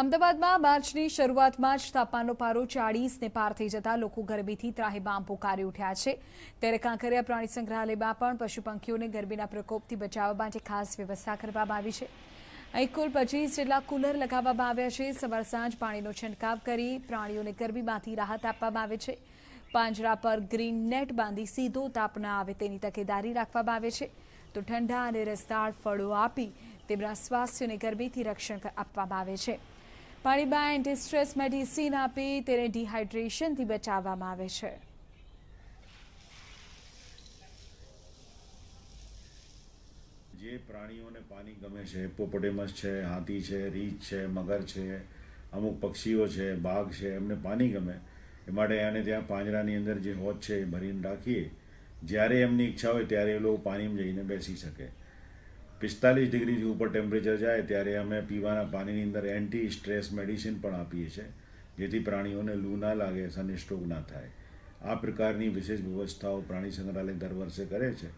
અમદાવાદમાં માર્ચની શરૂઆતમાં જ તાપમાનનો પારો ચાળીસને પાર થઈ જતા લોકો ગરબીથી ત્રાહીબામ પોકારી ઉઠ્યા છે ત્યારે કાંકરિયા પ્રાણી સંગ્રહાલયમાં પણ પશુ પંખીઓને ગરબીના પ્રકોપથી બચાવવા માટે ખાસ વ્યવસ્થા કરવામાં આવી છે અહીં કુલ પચીસ જેટલા કુલર લગાવવામાં આવ્યા છે સવાર સાંજ પાણીનો છંટકાવ કરી પ્રાણીઓને ગરબીમાંથી રાહત આપવામાં આવે છે પાંજરા પર ગ્રીન નેટ બાંધી સીધો તાપ ના આવે તેની તકેદારી રાખવામાં આવે છે તો ઠંડા અને રસદાળ ફળો આપી તેમના સ્વાસ્થ્યને ગરબીથી રક્ષણ આપવામાં આવે છે પાણીમાં એન્ટીસ્ટ્રેસ મેડિસિન આપી તેને ડિહાઇડ્રેશનથી બચાવવામાં આવે છે જે પ્રાણીઓને પાણી ગમે છે હિપ્પોપોટેમસ છે હાથી છે રીંછ છે મગર છે અમુક પક્ષીઓ છે બાઘ છે એમને પાણી ગમે એ માટે આને ત્યાં પાંજરાની અંદર જે હોજ છે એ ભરીને રાખીએ જ્યારે એમની ઈચ્છા હોય ત્યારે એ લોકો પાણીમાં જઈને બેસી શકે પિસ્તાલીસ ડિગ્રી ઉપર ટેમ્પરેચર જાય ત્યારે અમે પીવાના પાણીની અંદર એન્ટી સ્ટ્રેસ મેડિસિન પણ આપીએ છીએ જેથી પ્રાણીઓને લૂ ના લાગે સનસ્ટ્રોક ના થાય આ પ્રકારની વિશેષ વ્યવસ્થાઓ પ્રાણી સંગ્રહાલય દર વર્ષે કરે છે